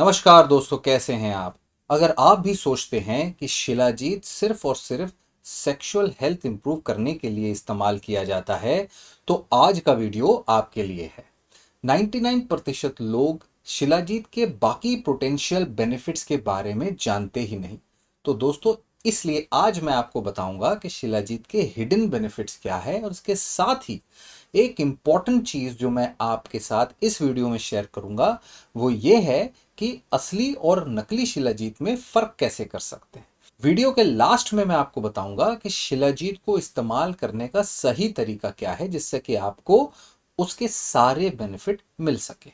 नमस्कार दोस्तों कैसे हैं आप अगर आप भी सोचते हैं कि शिलाजीत सिर्फ और सिर्फ सेक्सुअल हेल्थ इंप्रूव करने के लिए इस्तेमाल किया जाता है तो आज का वीडियो आपके लिए है 99 प्रतिशत लोग शिलाजीत के बाकी पोटेंशियल बेनिफिट्स के बारे में जानते ही नहीं तो दोस्तों इसलिए आज मैं आपको बताऊंगा कि शिलाजीत के हिडन बेनिफिट्स क्या है और इसके साथ ही एक इम्पॉर्टेंट चीज़ जो मैं आपके साथ इस वीडियो में शेयर करूंगा वो ये है कि असली और नकली शिलाजीत में फ़र्क कैसे कर सकते हैं वीडियो के लास्ट में मैं आपको बताऊंगा कि शिलाजीत को इस्तेमाल करने का सही तरीका क्या है जिससे कि आपको उसके सारे बेनिफिट मिल सके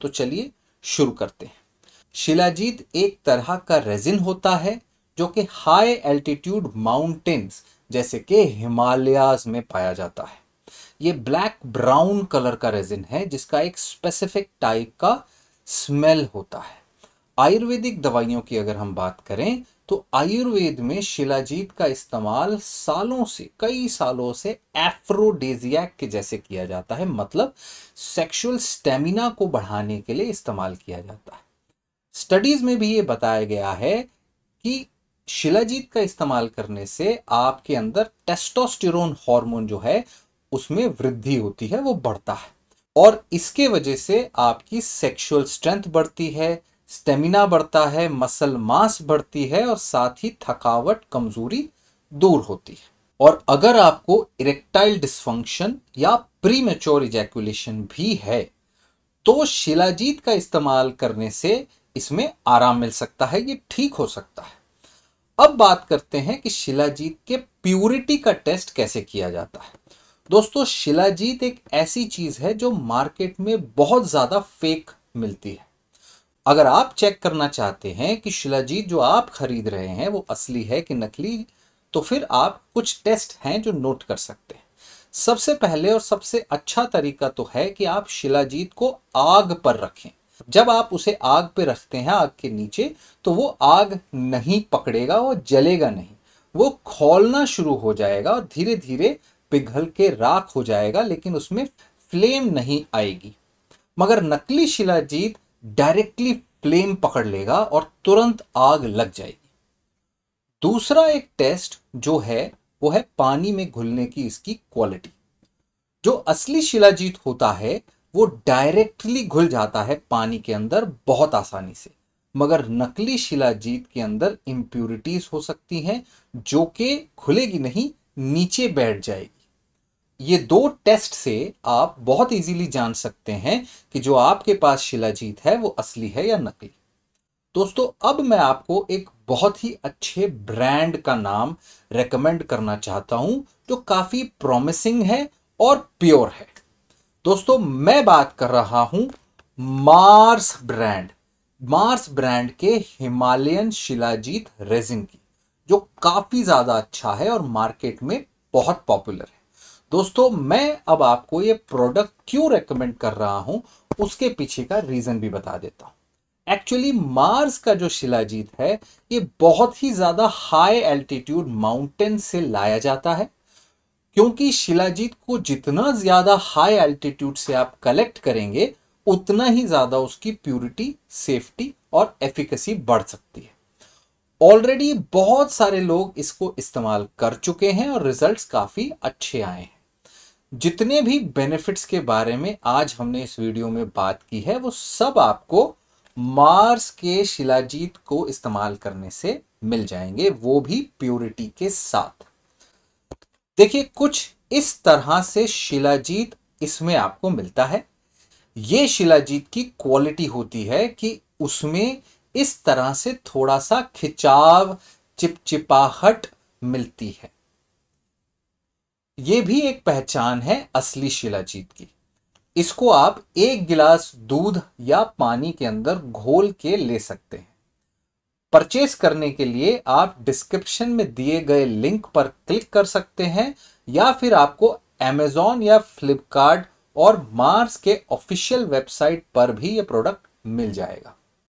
तो चलिए शुरू करते हैं शिलाजीत एक तरह का रेजिन होता है जो कि हाई एल्टीट्यूड माउंटेन्स जैसे कि हिमालयाज में पाया जाता है ये ब्लैक ब्राउन कलर का रेजिन है जिसका एक स्पेसिफिक टाइप का स्मेल होता है आयुर्वेदिक दवाइयों की अगर हम बात करें तो आयुर्वेद में शिलाजीत का इस्तेमाल सालों से कई सालों से एफ्रोडेजिया के जैसे किया जाता है मतलब सेक्सुअल स्टेमिना को बढ़ाने के लिए इस्तेमाल किया जाता है स्टडीज में भी ये बताया गया है कि शिलाजीत का इस्तेमाल करने से आपके अंदर टेस्टोस्टेरोन हार्मोन जो है उसमें वृद्धि होती है वो बढ़ता है और इसके वजह से आपकी सेक्सुअल स्ट्रेंथ बढ़ती है स्टेमिना बढ़ता है मसल मास बढ़ती है और साथ ही थकावट कमजोरी दूर होती है और अगर आपको इरेक्टाइल डिस्फंक्शन या प्री मेच्योर इजैकुलेशन भी है तो शिलाजीत का इस्तेमाल करने से इसमें आराम मिल सकता है ये ठीक हो सकता है अब बात करते हैं कि शिलाजीत के प्यूरिटी का टेस्ट कैसे किया जाता है दोस्तों शिलाजीत एक ऐसी चीज है जो मार्केट में बहुत ज्यादा फेक मिलती है अगर आप चेक करना चाहते हैं कि शिलाजीत जो आप खरीद रहे हैं वो असली है कि नकली तो फिर आप कुछ टेस्ट हैं जो नोट कर सकते हैं सबसे पहले और सबसे अच्छा तरीका तो है कि आप शिलाजीत को आग पर रखें जब आप उसे आग पर रखते हैं आग के नीचे तो वो आग नहीं पकड़ेगा और जलेगा नहीं वो खोलना शुरू हो जाएगा और धीरे धीरे पिघल के राख हो जाएगा लेकिन उसमें फ्लेम नहीं आएगी मगर नकली शिलाजीत डायरेक्टली फ्लेम पकड़ लेगा और तुरंत आग लग जाएगी दूसरा एक टेस्ट जो है वो है पानी में घुलने की इसकी क्वालिटी जो असली शिलाजीत होता है वो डायरेक्टली घुल जाता है पानी के अंदर बहुत आसानी से मगर नकली शिलाजीत के अंदर इम्प्यूरिटीज हो सकती हैं जो कि खुलेगी नहीं नीचे बैठ जाएगी ये दो टेस्ट से आप बहुत इजीली जान सकते हैं कि जो आपके पास शिलाजीत है वो असली है या नकली दोस्तों अब मैं आपको एक बहुत ही अच्छे ब्रांड का नाम रेकमेंड करना चाहता हूं जो काफी प्रॉमिसिंग है और प्योर है दोस्तों मैं बात कर रहा हूं मार्स ब्रांड मार्स ब्रांड के हिमालयन शिलाजीत रेजिन की जो काफी ज्यादा अच्छा है और मार्केट में बहुत पॉपुलर है दोस्तों मैं अब आपको ये प्रोडक्ट क्यों रेकमेंड कर रहा हूं उसके पीछे का रीज़न भी बता देता हूं एक्चुअली मार्स का जो शिलाजीत है ये बहुत ही ज़्यादा हाई एल्टीट्यूड माउंटेन से लाया जाता है क्योंकि शिलाजीत को जितना ज़्यादा हाई एल्टीट्यूड से आप कलेक्ट करेंगे उतना ही ज़्यादा उसकी प्यूरिटी सेफ्टी और एफिकेसी बढ़ सकती है ऑलरेडी बहुत सारे लोग इसको इस्तेमाल कर चुके हैं और रिजल्ट्स काफ़ी अच्छे आए हैं जितने भी बेनिफिट्स के बारे में आज हमने इस वीडियो में बात की है वो सब आपको मार्स के शिलाजीत को इस्तेमाल करने से मिल जाएंगे वो भी प्योरिटी के साथ देखिए कुछ इस तरह से शिलाजीत इसमें आपको मिलता है ये शिलाजीत की क्वालिटी होती है कि उसमें इस तरह से थोड़ा सा खिंचाव चिपचिपाहट मिलती है ये भी एक पहचान है असली शिलाजीत की इसको आप एक गिलास दूध या पानी के अंदर घोल के ले सकते हैं परचेस करने के लिए आप डिस्क्रिप्शन में दिए गए लिंक पर क्लिक कर सकते हैं या फिर आपको एमेजॉन या फ्लिपकार्ट और मार्स के ऑफिशियल वेबसाइट पर भी ये प्रोडक्ट मिल जाएगा